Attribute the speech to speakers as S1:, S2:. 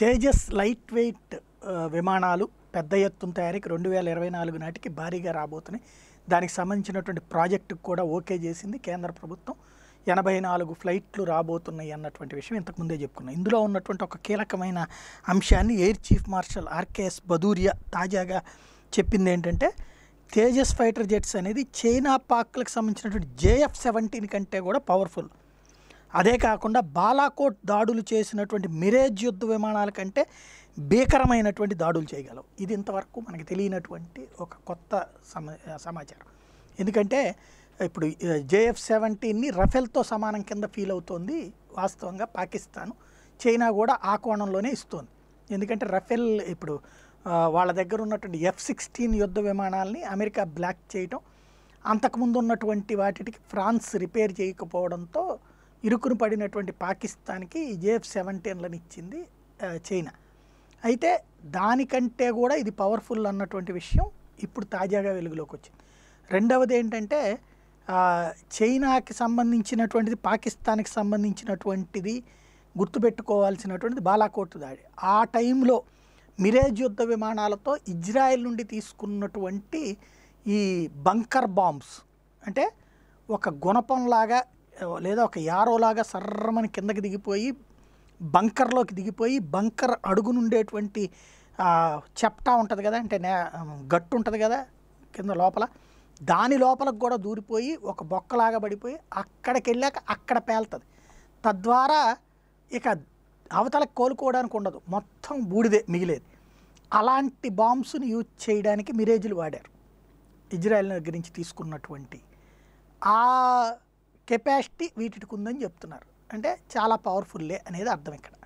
S1: Tejas light weight విమానాలు పెద్ద ఎత్తున తయారీకి రెండు వేల ఇరవై నాలుగు నాటికి భారీగా రాబోతున్నాయి దానికి సంబంధించినటువంటి ప్రాజెక్టుకు కూడా ఓకే చేసింది కేంద్ర ప్రభుత్వం ఎనభై నాలుగు ఫ్లైట్లు రాబోతున్నాయి అన్నటువంటి విషయం ఇంతకుముందే చెప్పుకున్నాం ఇందులో ఉన్నటువంటి ఒక కీలకమైన అంశాన్ని air chief marshal RKS Bhadauria తాజాగా చెప్పింది ఏంటంటే తేజస్ ఫైటర్ జెట్స్ అనేది చైనా పాక్లకు సంబంధించినటువంటి జేఎఫ్ సెవెంటీన్ కంటే కూడా పవర్ఫుల్ అదే కాకుండా బాలాకోట్ దాడులు చేసినటువంటి మిరేజ్ యుద్ధ విమానాల కంటే భీకరమైనటువంటి దాడులు చేయగలవు ఇది ఇంతవరకు మనకి తెలియనటువంటి ఒక కొత్త సమాచారం ఎందుకంటే ఇప్పుడు జేఎఫ్ సెవెంటీన్ని రఫెల్తో సమానం కింద ఫీల్ అవుతోంది వాస్తవంగా పాకిస్తాన్ చైనా కూడా ఆ కోణంలోనే ఇస్తోంది ఎందుకంటే రఫెల్ ఇప్పుడు వాళ్ళ దగ్గర ఉన్నటువంటి ఎఫ్ సిక్స్టీన్ యుద్ధ విమానాలని అమెరికా బ్లాక్ చేయటం అంతకుముందు ఉన్నటువంటి వాటికి ఫ్రాన్స్ రిపేర్ చేయకపోవడంతో ఇరుకును పడినటువంటి పాకిస్తాన్కి జేఎఫ్ సెవెంటీన్లను ఇచ్చింది చైనా అయితే దానికంటే కూడా ఇది పవర్ఫుల్ అన్నటువంటి విషయం ఇప్పుడు తాజాగా వెలుగులోకి వచ్చింది రెండవది ఏంటంటే చైనాకి సంబంధించినటువంటిది పాకిస్తాన్కి సంబంధించినటువంటిది గుర్తుపెట్టుకోవాల్సినటువంటిది బాలాకోట్ దాడి ఆ టైంలో మిరేజ్ యుద్ధ విమానాలతో ఇజ్రాయెల్ నుండి తీసుకున్నటువంటి ఈ బంకర్ బాంబ్స్ అంటే ఒక గుణపంలాగా లేదా ఒక యారోలాగా సర్రమని కిందకి దిగిపోయి బంకర్లోకి దిగిపోయి బంకర్ అడుగునుండేటువంటి చెప్టా ఉంటుంది కదా అంటే నే గట్టు ఉంటుంది కదా కింద లోపల దాని లోపలకు కూడా దూరిపోయి ఒక బొక్కలాగా పడిపోయి అక్కడికి వెళ్ళాక అక్కడ పేలుతుంది తద్వారా ఇక అవతలకు కోలుకోవడానికి ఉండదు మొత్తం బూడిదే మిగిలేదు అలాంటి బాంబ్స్ని యూజ్ చేయడానికి మిరేజులు వాడారు ఇజ్రాయెల్ గురించి తీసుకున్నటువంటి ఆ కెపాసిటీ వీటికి ఉందని చెప్తున్నారు అంటే చాలా పవర్ఫుల్లే అనేది అర్థం ఇక్కడ